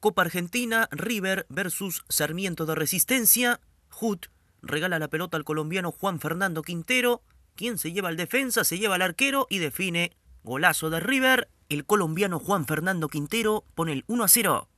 Copa Argentina, River versus Sarmiento de Resistencia. Hut regala la pelota al colombiano Juan Fernando Quintero, quien se lleva al defensa, se lleva al arquero y define golazo de River. El colombiano Juan Fernando Quintero pone el 1 a 0.